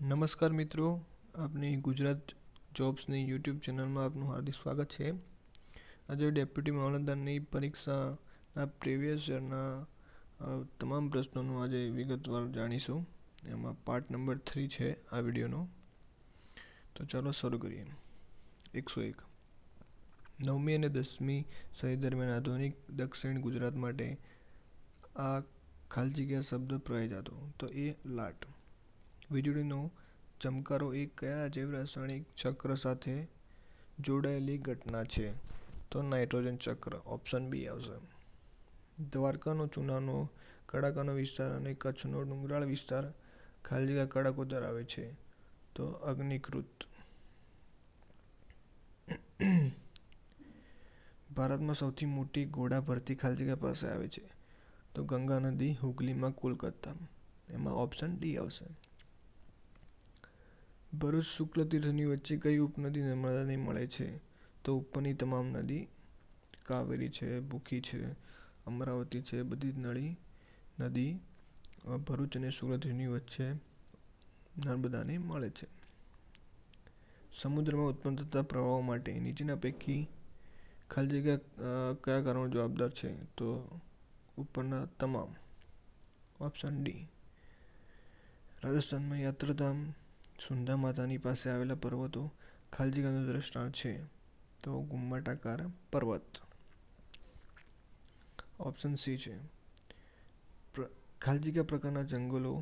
નમસ્કાર મિત્રો આપની ગુજરાત જોબ્સની યુટ્યુબ ચેનલમાં આપનું હાર્દિક સ્વાગત છે આજે ડેપ્યુટી મામલતદારની પરીક્ષાના પ્રીવિયસ યરના તમામ પ્રશ્નોનું આજે વિગતવાર જાણીશું એમાં પાર્ટ નંબર થ્રી છે આ વિડીયોનો તો ચાલો શરૂ કરીએ એકસો એક નવમી અને દસમી સહી દરમિયાન આધુનિક દક્ષિણ ગુજરાત માટે આ ખાલી જગ્યા શબ્દ પ્રયોજાતો તો એ લાટ વીજળીનો ચમકારો એ કયા જૈવ રાસાયણિક ચક્ર સાથે જોડાયેલી ઘટના છે તો નાઇટ્રોજન ચક્ર ઓપ્શન બી આવશે દ્વારકાનો ચૂનાનો કડાકાનો વિસ્તાર અને કચ્છનો ડુંગરાળ વિસ્તાર ખાલીગા કડાકો ધરાવે છે તો અગ્નિકૃત ભારતમાં સૌથી મોટી ઘોડા ભરતી ખાલી પાસે આવે છે તો ગંગા નદી હુગલીમાં કોલકાતા એમાં ઓપ્શન ડી આવશે ભરૂચ શુક્લ તીર્થની વચ્ચે કઈ ઉપનદી નર્મદાને મળે છે તો ઉપરની તમામ નદી કાવેરી છે ભૂખી છે અમરાવતી છે બધી જ નળી નદી ભરૂચ અને સુરતની વચ્ચે નર્મદાને મળે છે સમુદ્રમાં ઉત્પન્ન થતા પ્રવાહો માટે નીચેના પૈકી ખાલી જગ્યા કયા કારણો જવાબદાર છે તો ઉપરના તમામ ઓપ્શન ડી રાજસ્થાનમાં યાત્રાધામ સુંદર માતાની પાસે આવેલા પર્વતો ખાલજીગંજ દ્રષ્ટાંત છે તો ગુમ્માટાકાર પર્વત ઓપ્શન સી છે ખાલજીકા પ્રકારના જંગલો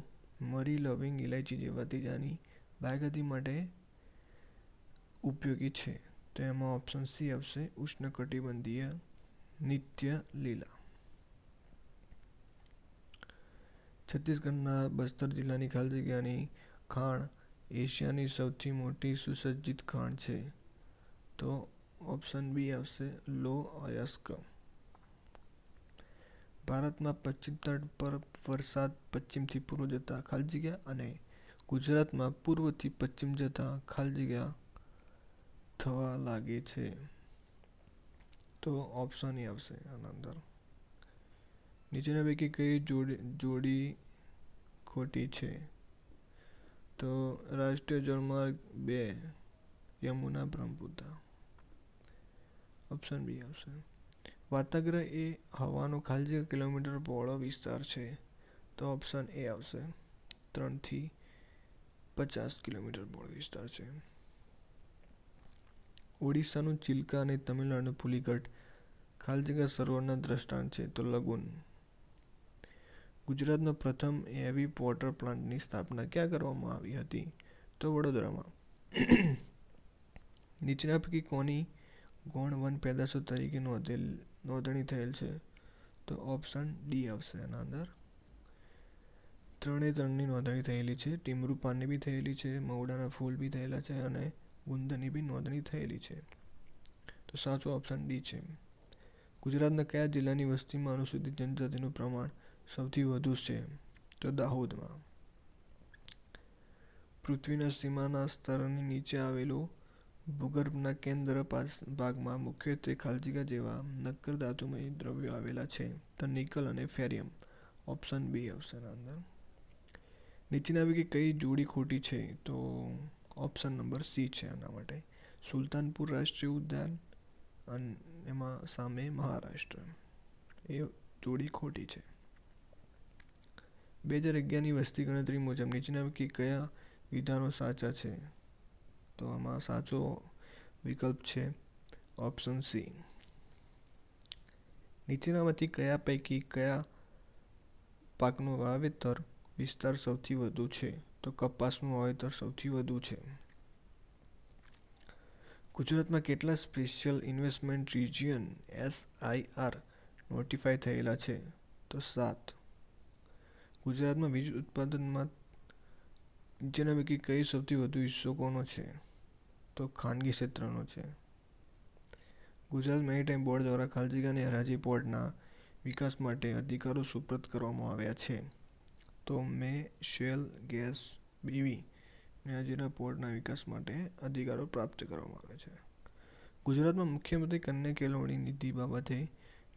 મરી લવિંગ ઇલાયચી જેવા તીજાની બાયગતી માટે ઉપયોગી છે તો એમાં ઓપ્શન સી આવશે ઉષ્ણકટિબંધીય નિત્ય લીલા છત્તીસગઢના બસ્તર જિલ્લાની ખાલજી જગ્યાની ખાણ એશિયાની સૌથી મોટી સુસજ્જિત ખાણ છે તો ઓપ્શન બી આવશે લો અયસ્ક ભારતમાં પશ્ચિમ તટ પર વરસાદ પશ્ચિમથી પૂર્વ જતાં ખાલી જગ્યા અને ગુજરાતમાં પૂર્વથી પશ્ચિમ જતાં ખાલી જગ્યા થવા લાગે છે તો ઓપ્શન એ આવશે આના અંદર નીચેના પૈકી કઈ જોડી જોડી ખોટી છે તો રાષ્ટ્રીય જળમાર્ગ બે યમુના બ્રહ્મપુત્રા ઓપ્શન બી આવશે વાતાગ્રહ એ હવાનો ખાલી કિલોમીટર પહોળો વિસ્તાર છે તો ઓપ્શન એ આવશે ત્રણથી પચાસ કિલોમીટર પહોળો વિસ્તાર છે ઓડિશાનું ચિલ્કા અને તમિલનાડુનું પુલિકટ ખાલી જગ્યા સરોવરના દ્રષ્ટાંત છે તો લગુન ગુજરાતનો પ્રથમ એવી વોટર પ્લાન્ટની સ્થાપના ક્યાં કરવામાં આવી હતી તો વડોદરામાં નીચેના પૈકી કોની ગૌણ વન પેદાશો તરીકે નોંધેલ નોંધણી થયેલ છે તો ઓપ્શન ડી આવશે એના અંદર ત્રણે ત્રણની નોંધણી થયેલી છે ટીમરૂપાની બી થયેલી છે મવડાના ફૂલ બી થયેલા છે અને ગુંદની બી નોંધણી થયેલી છે તો સાચો ઓપ્શન ડી છે ગુજરાતના કયા જિલ્લાની વસ્તીમાં અનુસૂચિત જનજાતિનું પ્રમાણ સૌથી વધુ છે તો દાહોદમાં પૃથ્વીના સીમાના સ્તરની નીચે આવેલો ભૂગર્ભના કેન્દ્ર પાસ ભાગમાં મુખ્યત્વે ખાલજીગા જેવા નક્કર ધાતુમય દ્રવ્યો આવેલા છે ધ નિકલ અને ફેરિયમ ઓપ્શન બી આવશે અંદર નીચેના પૈકી કઈ જોડી ખોટી છે તો ઓપ્શન નંબર સી છે એના માટે સુલતાનપુર રાષ્ટ્રીય ઉદ્યાન અને એમાં સામે મહારાષ્ટ્ર એ જોડી ખોટી છે બે હજાર અગિયારની વસ્તી ગણતરી મુજબ નીચેના પૈકી કયા વિધાનો સાચા છે તો આમાં સાચો વિકલ્પ છે ઓપ્શન સી નીચેનામાંથી કયા પૈકી કયા પાકનું વાવેતર વિસ્તાર સૌથી વધુ છે તો કપાસનું વાવેતર સૌથી વધુ છે ગુજરાતમાં કેટલા special investment region SIR notify થયેલા છે તો સાત ગુજરાતમાં વીજ ઉત્પાદનમાં નીચેના પૈકી કઈ સૌથી વધુ હિસ્સો કોનો છે તો ખાનગી ક્ષેત્રનો છે ગુજરાત મેરીટાઈમ બોર્ડ દ્વારા ખાલજીગા અને હરાજી પોર્ટના વિકાસ માટે અધિકારો સુપ્રત કરવામાં આવ્યા છે તો મેં શેલ ગેસ બીવી ને હજીરા પોર્ટના વિકાસ માટે અધિકારો પ્રાપ્ત કરવામાં આવ્યા છે ગુજરાતમાં મુખ્યમંત્રી કન્યા કેળવણી નીતિ બાબતે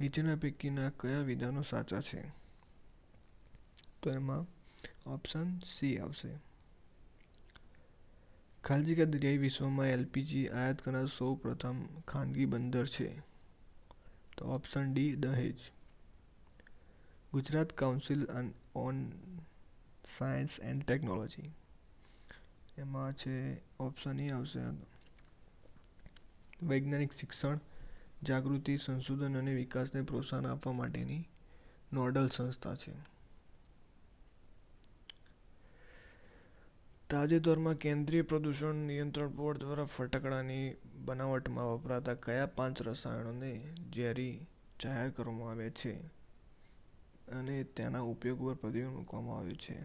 નીચેના પૈકીના કયા વિધાનો સાચા છે તો એમાં ઓપ્શન સી આવશે ખાલજીકા દરિયાઈ વિશ્વમાં એલપીજી આયાત કરનાર સૌ પ્રથમ ખાનગી બંદર છે તો option D Dahej Gujarat council on science and technology એમાં છે ઓપ્શન એ e આવશે વૈજ્ઞાનિક શિક્ષણ જાગૃતિ સંશોધન અને વિકાસને પ્રોત્સાહન આપવા માટેની નોડલ સંસ્થા છે તાજેતરમાં કેન્દ્રીય પ્રદૂષણ નિયંત્રણ બોર્ડ દ્વારા ફટાકડાની બનાવટમાં વપરાતા કયા પાંચ રસાયણોને ઝેરી જાહેર કરવામાં આવે છે અને તેના ઉપયોગ પર પ્રતિબંધ મૂકવામાં આવ્યું છે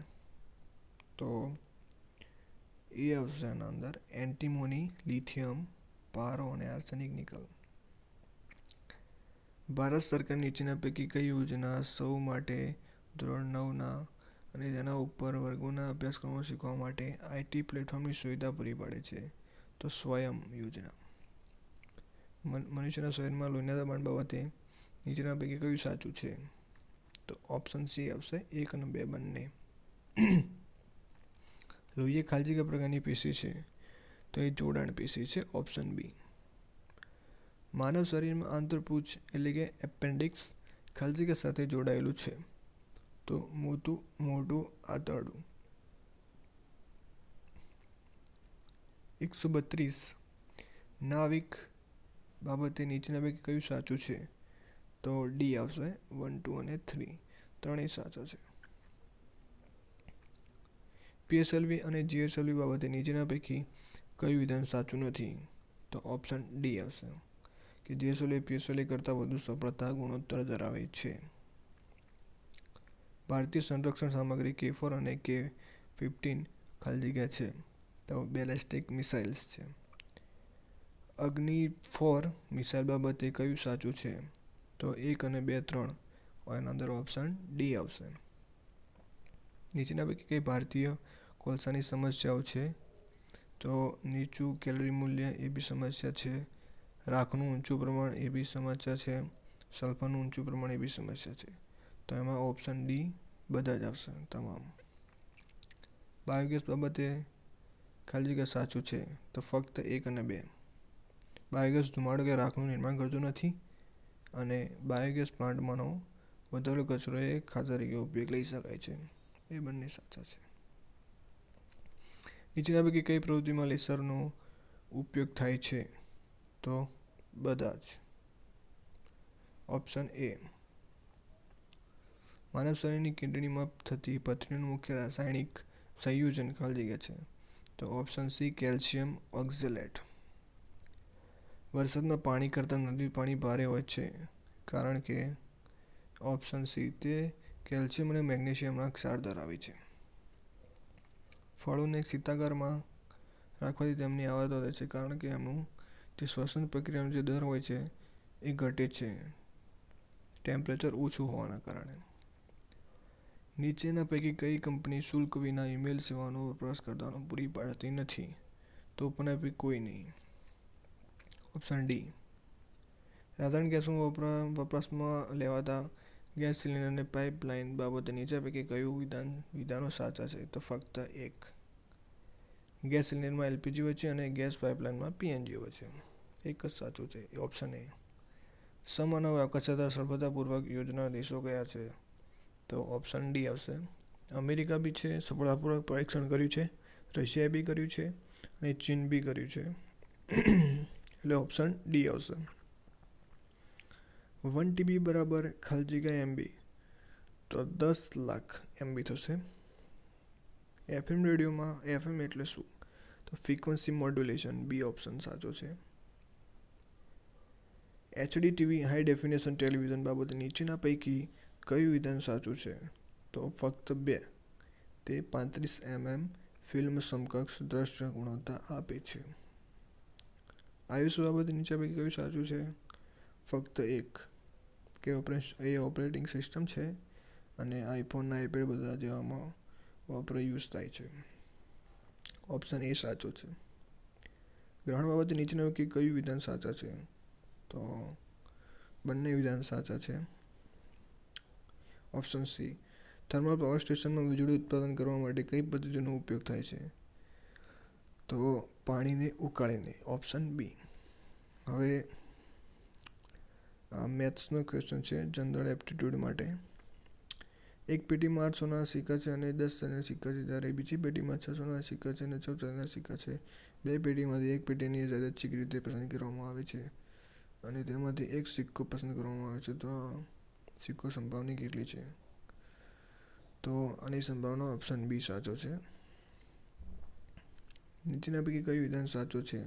તો એ આવશે એના અંદર એન્ટીમોની લિથિયમ પારો અને આર્સેનિક નિકલ ભારત સરકાર નીચેના પૈકી કઈ યોજના સૌ માટે ધોરણ નવના અને તેના ઉપર વર્ગોના અભ્યાસક્રમો શીખવા માટે આઈટી પ્લેટફોર્મની સુવિધા પૂરી પાડે છે તો સ્વયં યોજના મનુષ્યના શરીરમાં લોહીના દબાણ બાબતે નીચેના પૈકી કયું સાચું છે તો ઓપ્શન સી આવશે એક અને બે બંને લોહી એ ખાલજી કયા પ્રકારની પીસી છે તો એ જોડાણ પીસી છે ઓપ્શન બી માનવ શરીરમાં આંતરપૂછ એટલે કે એપેન્ડિક્સ ખલજીકા સાથે જોડાયેલું છે તો મોટું મોટું આતરડું એકસો બત્રીસ નાવિક બાબતે નીચેના પૈકી કયું સાચું છે તો ડી આવશે વન ટુ અને થ્રી ત્રણેય સાચા છે પીએસએલવી અને જીએસએલવી બાબતે નીચેના પૈકી કયું વિધાન સાચું નથી તો ઓપ્શન ડી આવશે કે જીએસએલવી પીએસએલવી કરતાં વધુ સફળતા ગુણોત્તર ધરાવે છે ભારતીય સંરક્ષણ સામગ્રી કે ફોર અને કે ફિફ્ટીન ખાલી જગ્યા છે તો બેલેસ્ટિક મિસાઇલ્સ છે અગ્નિ ફોર મિસાઇલ બાબતે કયું સાચું છે તો એક અને બે ત્રણ એના અંદર ઓપ્શન ડી આવશે નીચેના પૈકી કઈ ભારતીય કોલસાની સમસ્યાઓ છે તો નીચું કેલરી મૂલ્ય એ બી સમસ્યા છે રાખનું ઊંચું પ્રમાણ એ બી સમસ્યા છે સલ્ફરનું ઊંચું પ્રમાણ એ બી સમસ્યા છે તો એમાં ઓપ્શન ડી બધા જ આવશે તમામ બાયોગેસ બાબતે ખાલી જગ્યા સાચું છે તો ફક્ત એક અને બે બાયોગેસ ધુમાડો કે રાખનું નિર્માણ કરતું નથી અને બાયોગેસ પ્લાન્ટમાંનો વધારો કચરો એ ખાતર તરીકે ઉપયોગ લઈ શકાય છે એ બંને સાચા છે નીચેના પૈકી કઈ પ્રવૃત્તિમાં લેસરનો ઉપયોગ થાય છે તો બધા જ ઓપ્શન એ માનવ શરીરની કિડનીમાં થતી પથરીનું મુખ્ય રાસાયણિક સંયોજન ખાલી જગ્યા છે તો ઓપ્શન સી કેલ્શિયમ ઓક્ઝેલેટ વરસાદમાં પાણી કરતાં નદી પાણી ભારે હોય છે કારણ કે ઓપ્શન સી તે કેલ્શિયમ અને મેગ્નેશિયમના ક્ષાર ધરાવે છે ફળોને શીતાકારમાં રાખવાથી તેમની આવત વધે છે કારણ કે એમનું તે શ્વસન પ્રક્રિયાનો જે દર હોય છે એ ઘટે છે ટેમ્પરેચર ઓછું હોવાના કારણે નીચેના પૈકી કઈ કંપની શુલ્ક વિના ઈમેલ સેવાનો વપરાશકર્તાનો પૂરી પાડતી નથી તો પણ આપી કોઈ નહીં ઓપ્શન ડી સાધારણ ગેસનું વપરા વપરાશમાં લેવાતા ગેસ સિલિન્ડરને પાઇપલાઇન બાબતે નીચે પૈકી કયું વિધાન વિધાનો સાચા છે તો ફક્ત એક ગેસ સિલિન્ડરમાં એલપીજી હોય છે અને ગેસ પાઇપલાઇનમાં પીએનજી હોય છે એક જ સાચું છે એ ઓપ્શન એ સમાન આકર્ષતા સફળતાપૂર્વક યોજના દેશો કયા છે તો ઓપ્શન ડી આવશે અમેરિકા બી છે સફળતાપૂર્વક પરીક્ષણ કર્યું છે રશિયાએ બી કર્યું છે અને ચીન બી કર્યું છે એટલે ઓપ્શન ડી આવશે વન ટીબી બરાબર ખાલી જગ્યા એમબી તો દસ લાખ એમબી થશે એફએમ રેડિયોમાં એફએમ એટલે શું તો ફ્રીક્વન્સી મોડ્યુલેશન બી ઓપ્શન સાચો છે HD TV high definition television બાબતે નીચેના પૈકી કયું વિધાન સાચું છે તો ફક્ત બે તે પાંત્રીસ એમએમ ફિલ્મ સમકક્ષ દ્રશ્ય ગુણવત્તા આપે છે આયુષ બાબત નીચે પૈકી કયું સાચું છે ફક્ત એક કે ઓપરેશન એ ઓપરેટિંગ સિસ્ટમ છે અને આઈફોન આઈપેડ બધા જેવામાં વાપરો યુઝ થાય છે ઓપ્શન એ સાચો છે ગ્રહણ બાબતે નીચેનું કે કયું વિધાન સાચા છે તો બંને વિધાન સાચા છે ઓપ્શન સી થર્મલ પાવર સ્ટેશનમાં વીજળી ઉત્પાદન કરવા માટે કઈ પદ્ધતિનો ઉપયોગ થાય છે તો પાણીને ઉકાળીને ઓપ્શન બી હવે આ મેથ્સનો ક્વેશ્ચન છે જનરલ એપ્ટિટ્યૂડ માટે એક પેટીમાં આઠ સોના સિક્કા છે અને દસ તેના સિક્કા છે જ્યારે બીજી પેટીમાં છ સોના સિક્કા છે અને છ ચાંદીના સિક્કા છે બે પેટીમાંથી એક પેટીની યાદચ્છિક રીતે પસંદ કરવામાં આવે છે અને તેમાંથી એક સિક્કો પસંદ કરવામાં આવે છે તો સિક્કો સંભાવની કેટલી છે તો આની સંભાવના ઓપ્શન બી સાચો છે નીચેના પૈકી કયું વિધાન સાચું છે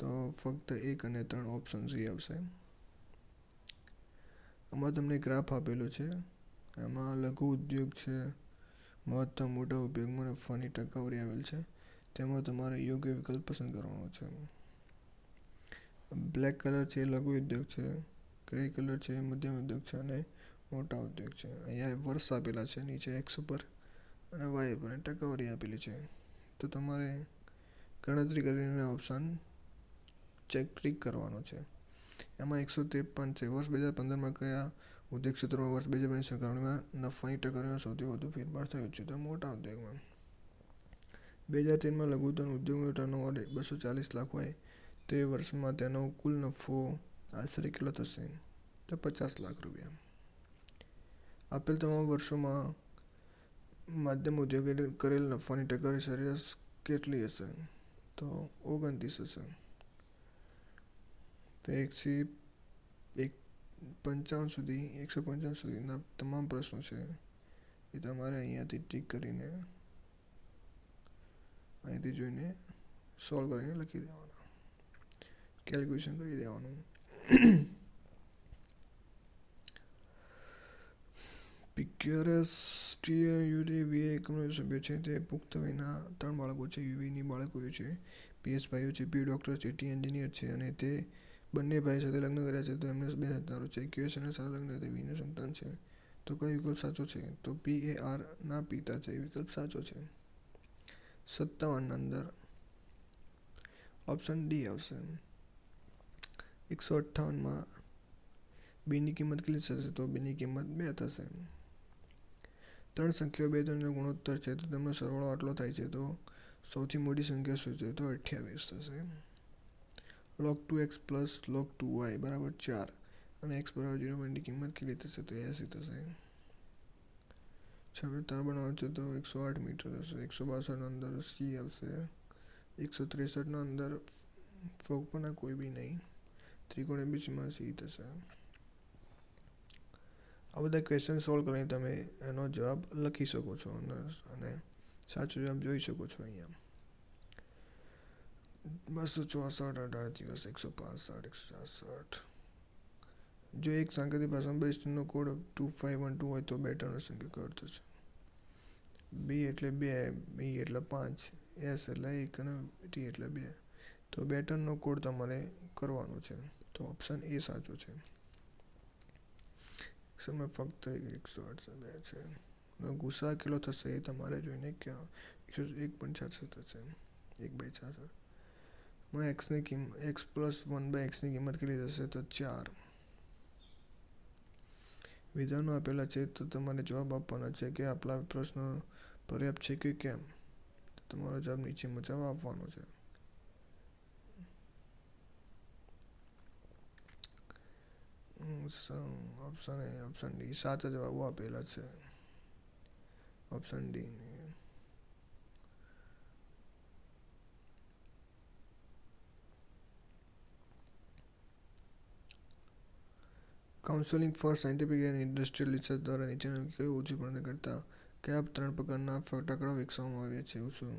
તો ફક્ત એક અને ત્રણ ઓપ્શન સી આવશે આમાં તમને ગ્રાફ આપેલો છે એમાં લઘુ ઉદ્યોગ છે મહત્તમ મોટા ઉદ્યોગમાં નફાની ટકાવારી આવેલ છે તેમાં તમારે યોગ્ય વિકલ્પ પસંદ કરવાનો છે બ્લેક કલર છે લઘુ ઉદ્યોગ છે એગ્રીકલ્ચર છે મધ્યમ ઉદ્યોગ છે અને મોટા ઉદ્યોગ છે અહીંયા વર્ષ આપેલા છે નીચે એક્સ ઉપર અને વાય ઉપર ટકાવારી આપેલી છે તો તમારે ગણતરી કરીને ઓપ્શન ચેક ક્લિક કરવાનો છે એમાં એકસો ત્રેપન છે વર્ષ બે હજાર પંદરમાં કયા ઉદ્યોગ ક્ષેત્રમાં વર્ષ બે હજાર પંદર સરખામણીમાં નફાની ટકાવારીમાં સૌથી વધુ ફેરફાર થયો છે તો મોટા ઉદ્યોગમાં બે હજાર તેરમાં લઘુત્તમ ઉદ્યોગનો ટર્નઓવર બસો ચાલીસ લાખ હોય તે વર્ષમાં તેનો કુલ નફો આશરે કેટલો થશે તો પચાસ લાખ રૂપિયા આપેલ તમામ વર્ષોમાં માધ્યમ ઉદ્યોગે કરેલ નફાની ટકાવારી સરેરાશ કેટલી હશે તો ઓગણત્રીસ હશે તો એકથી એક પંચાવન સુધી એકસો પંચાવન સુધીના તમામ પ્રશ્નો છે એ તમારે અહીંયાથી ટીક કરીને અહીંથી જોઈને સોલ્વ કરીને લખી દેવાના કેલ્ક્યુલેશન કરી દેવાનું પિક્યરસ્ટ્રીય યુડી વીએ એકમનો સભ્ય છે તે પુખ્ત વયના ત્રણ બાળકો છે યુવીની બાળકો છે પીએસ ભાઈઓ છે પી ડૉક્ટર છે ટી એન્જિનિયર છે અને તે બંને ભાઈ સાથે લગ્ન કર્યા છે તો એમને બે સંતાનો છે ક્યુએસ અને સાથે લગ્ન તે વીનું સંતાન છે તો કયો વિકલ્પ સાચો છે તો પી એ આરના પિતા છે વિકલ્પ સાચો છે સત્તાવન અંદર ઓપ્શન ડી આવશે એકસો અઠ્ઠાવનમાં બીની કિંમત કેટલી થશે તો બીની કિંમત બે થશે ત્રણ સંખ્યાઓ બે ત્રણનો ગુણોત્તર છે તો તેમનો સરવાળો આટલો થાય છે તો સૌથી મોટી સંખ્યા શું છે તો અઠ્યાવીસ થશે log two X plus log two Y બરાબર ચાર અને એક્સ બરાબર જીરો પોઈન્ટની કિંમત કેટલી થશે તો એસી થશે છવ્વીસ તાર બનાવે છે તો એકસો આઠ મીટર થશે એકસો બાસઠના અંદર સી આવશે એકસો ત્રેસઠના અંદર ફોક પણ કોઈ બી નહીં ત્રિકોણ બીચમાં સી થશે આ બધા ક્વેશ્ચન સોલ્વ કરીને તમે એનો જવાબ લખી શકો છો અને સાચો જવાબ જોઈ શકો છો અહીંયા બસો ચોસઠ અઢાર દિવસ એકસો પાસઠ એકસો છાસઠ જો એક સાંકેતિક ભાષામાં બેસ્ટનો code two five one two હોય તો બેટરનો સંખ્યા કરતો છે બી એટલે બે બી એટલે પાંચ એસ એટલે એક અને ટી એટલે બે તો બેટરનો કોડ તમારે કરવાનો છે ઓપ્શન એ સાચો છે સમય ફક્ત એકસો બે છે ગુસ્સા કેટલો થશે એ તમારે જોઈને ક્યાં એકસો એક પણ છાસઠ થશે એક બાય છાસઠ માં એક્સની કિંમત એક્સ પ્લસ વન બાય એક્સની કિંમત કેટલી થશે તો ચાર વિધાનો આપેલા છે તો તમારે જવાબ આપવાનો છે કે આપેલા પ્રશ્ન પર્યાપ્ત છે કે કેમ તમારો જવાબ નીચે મુજબ આપવાનો છે ઓપ્શન એ ઓપ્શન ડી સાચો જવાબો આપેલા છે option D counselling for scientific and industrial research દ્વારા નીચેનું કયું ઓછું પણ કરતા કયા ત્રણ પ્રકારના ફટાકડા વિકસાવવામાં આવ્યા છે શું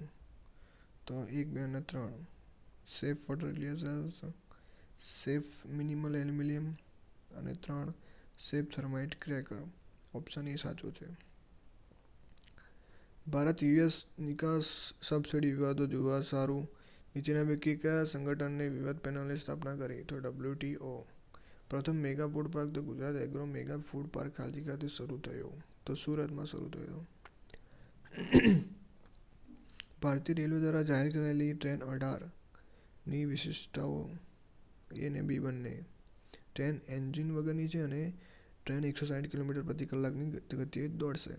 તો એક બે અને ત્રણ safe photo safe minimal aluminium અને ત્રણ safe thermite cracker option A સાચો છે ભારત યુએસ નિકાસ સબસિડી વિવાદો જોવા સારું નીચેના પૈકી કયા સંગઠનને વિવાદ પેનલની સ્થાપના કરી તો ડબલ્યુટીઓ પ્રથમ મેગા ફૂડ પાર્ક તો Gujarat agro mega food park ખાલી ખાતે શરૂ થયો તો સુરતમાં શરૂ થયો ભારતીય રેલવે દ્વારા જાહેર કરેલી ટ્રેન અઢારની વિશિષ્ટતાઓ એ બી બંને ટ્રેન એન્જિન વગરની છે અને ટ્રેન એકસો સાઠ કિલોમીટર પ્રતિ કલાકની ગતિએ દોડશે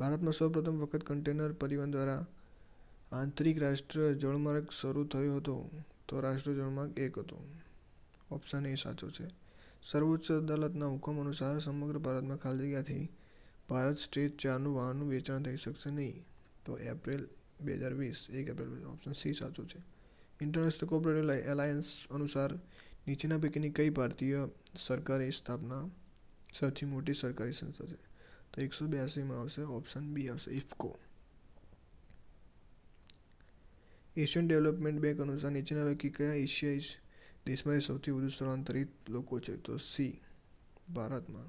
ભારતમાં સૌપ્રથમ વખત કન્ટેનર પરિવહન દ્વારા આંતરિક રાષ્ટ્રીય જળમાર્ગ શરૂ થયો હતો તો રાષ્ટ્રીય જળમાર્ગ એક હતો ઓપ્શન એ સાચો છે સર્વોચ્ચ અદાલતના હુકમ અનુસાર સમગ્ર ભારતમાં ખાલી જગ્યાથી ભારત સ્ટેટ ચારનું વાહનનું વેચાણ થઈ શકશે નહીં તો એપ્રિલ બે હજાર વીસ એક એપ્રિલ ઓપ્શન સી સાચો છે ઇન્ટરનેશનલ કોર્પોરેટ એલાયન્સ અનુસાર નીચેના પૈકીની કઈ ભારતીય સરકારી સ્થાપના સૌથી મોટી સરકારી સંસ્થા છે તો એકસો બ્યાસીમાં આવશે ઓપ્શન બી આવશે ઇફકો એશિયન ડેવલપમેન્ટ બેંક અનુસાર નીચેના પૈકી કયા એશિયાઈ દેશમાં સૌથી વધુ સ્થળાંતરિત લોકો છે તો સી ભારતમાં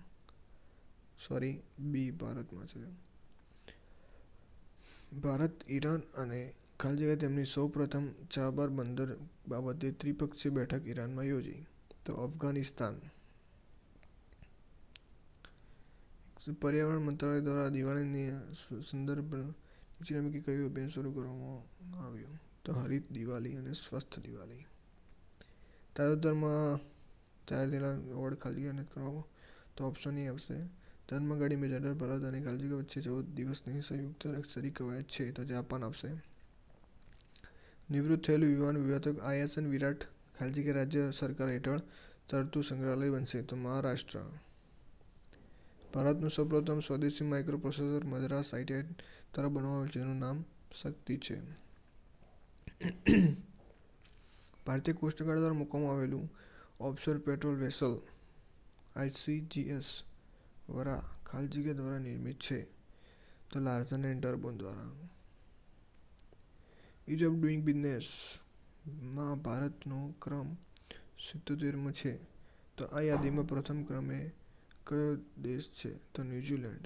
સોરી બી ભારતમાં છે ભારત ઈરાન અને જગ્યાએ તેમની સૌપ્રથમ ચાબાર બંદર બાબતે ત્રિપક્ષીય બેઠક ઈરાનમાં યોજી તો અફઘાનિસ્તાન પર્યાવરણ મંત્રાલય દ્વારા દિવાળીની સંદર્ભ નીચેના પૈકી કયું અભિયાન શરૂ કરવામાં આવ્યું તો હરિત દિવાળી અને સ્વસ્થ દિવાળી તાજેતરમાં ચાર થયેલા એવોર્ડ ખાલજી અનેટ કરવામાં તો ઓપ્શન એ આવશે ધર્મગાડી મેજાડર ભારત અને ખાલજી વચ્ચે ચૌદ દિવસની સંયુક્ત લશ્કરી કવાયત છે તો જાપાન આવશે નિવૃત્ત થયેલું યુવાન વિવાદક આયાસન વિરાટ ખાલજી કે રાજ્ય સરકાર હેઠળ તરતું સંગ્રહાલય બનશે તો મહારાષ્ટ્ર ભારતનું સૌપ્રથમ સ્વદેશી માઇક્રોપ્રોસેસર મદ્રાસ આઈટીઆઈ તરફ બનાવવામાં આવ્યું જેનું નામ શક્તિ છે ભારતીય કોસ્ટગાર્ડ દ્વારા મૂકવામાં આવેલું ઓફશોર પેટ્રોલ વેસલ આઈસીજીએસ વરા ખાલજીકે દ્વારા નિર્મિત છે તો લાર્સન એન્ડ ટર્બોન દ્વારા ઇઝ ઓફ ડુઈંગ બિઝનેસમાં ભારતનો ક્રમ સિત્તોતેરમો છે તો આ યાદીમાં પ્રથમ ક્રમે કયો દેશ છે તો ન્યૂઝીલેન્ડ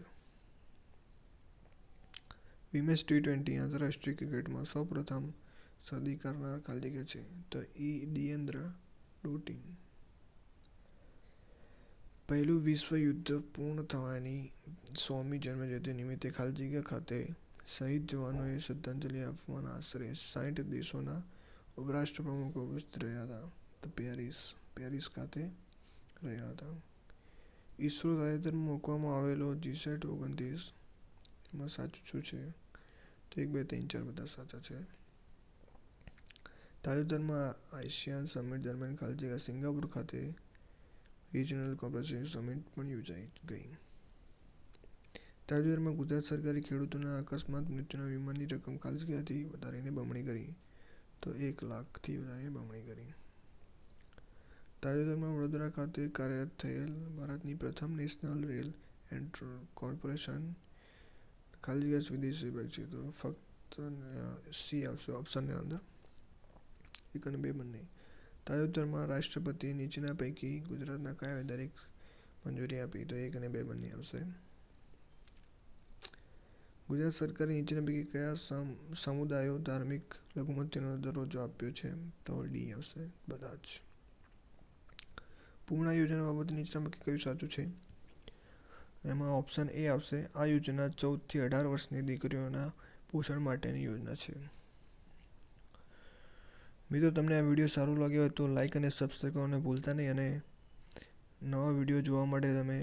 વિમેન્સ ટી ટ્વેન્ટી આંતરરાષ્ટ્રીય ક્રિકેટમાં સૌપ્રથમ સદી કરનાર કાલિકે છે તો ઈ દિયેન્દ્ર ડોટિંગ પહેલું વિશ્વ યુદ્ધ પૂર્ણ થવાની સોમી જન્મજયંતિ નિમિત્તે ખાલજીગા ખાતે શહીદ જવાનોએ શ્રદ્ધાંજલિ આપવાના આશરે સાઠ દેશોના ઉપરાષ્ટ્ર પ્રમુખો ઉપસ્થિત રહ્યા હતા તો પેરિસ પેરિસ ખાતે રહ્યા હતા ઈસરો તાજેતરમાં મૂકવામાં આવેલો જીસેટ ઓગણત્રીસ એમાં સાચું શું છે તો એક બે ત્રણ ચાર બધા સાચા છે તાજેતરમાં આશિયાન સમિટ દરમિયાન ખાલી જગ્યા સિંગાપુર ખાતે રિજનલ કોમ્પ્રેસિવ સમિટ પણ યોજાઈ ગઈ તાજેતરમાં ગુજરાત સરકારે ખેડૂતોના અકસ્માત મૃત્યુના વીમાની રકમ ખાલસગીરાથી વધારીને બમણી કરી તો એક લાખથી વધારે બમણી કરી તાજેતરમાં વડોદરા ખાતે કાર્યરત થયેલ ભારતની પ્રથમ નેશનલ રેલ એન્ડ કોર્પોરેશન ખાલસગીરા વિદેશ વિભાગ છે તો ફક્ત સી આવશે ઓપ્શનની અંદર એક અને બે બંને તાજેતરમાં રાષ્ટ્રપતિ નીચેના પૈકી ગુજરાતના કયા દરેક મંજૂરી આપી તો એક અને બે બંને આવશે ગુજરાત સરકારે નીચેના પૈકી કયા સમુદાયો ધાર્મિક લઘુમતીનો દરજ્જો આપ્યો છે તો ડી આવશે બધા જ પૂર્ણ યોજના બાબતે નીચેના પૈકી કયું સાચું છે એમાં ઓપ્શન એ આવશે આ યોજના ચૌદથી અઢાર વર્ષની દીકરીઓના પોષણ માટેની યોજના છે મિત્રો તમને આ વિડીયો સારું લાગ્યો હોય તો લાઈક અને સબસ્ક્રાઈબ કરવાને ભૂલતા નહીં અને નવા વિડીયો જોવા માટે તમે